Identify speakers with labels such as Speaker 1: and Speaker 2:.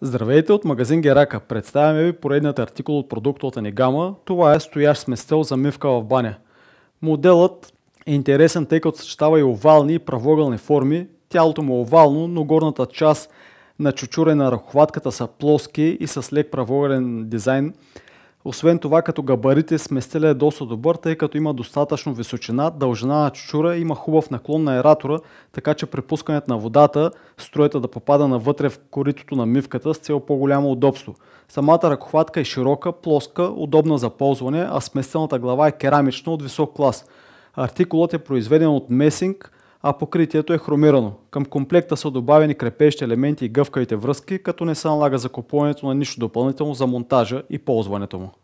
Speaker 1: Здравейте от магазин Герака. Представяме ви поредният артикул от продуктовата ни гама. Това е стоящ сместел за мивка в баня. Моделът е интересен, тъй като съчетава и овални и правоъгълни форми. Тялото му е овално, но горната част на чучуре на ръховатката са плоски и с лек правоъгълен дизайн. Освен това, като габарите сместеля е доста добър, тъй като има достатъчно височина, дължина на чучура, има хубав наклон на ератора, така че при пускането на водата, строята да попада навътре в коритото на мивката с цел по-голямо удобство. Самата ръкохватка е широка, плоска, удобна за ползване, а сместената глава е керамична от висок клас. Артикулът е произведен от месинг, а покритието е хромирано. Към комплекта са добавени крепещи елементи и гъвкавите връзки, като не се налага закупуването на нищо допълнително за монтажа и ползването му.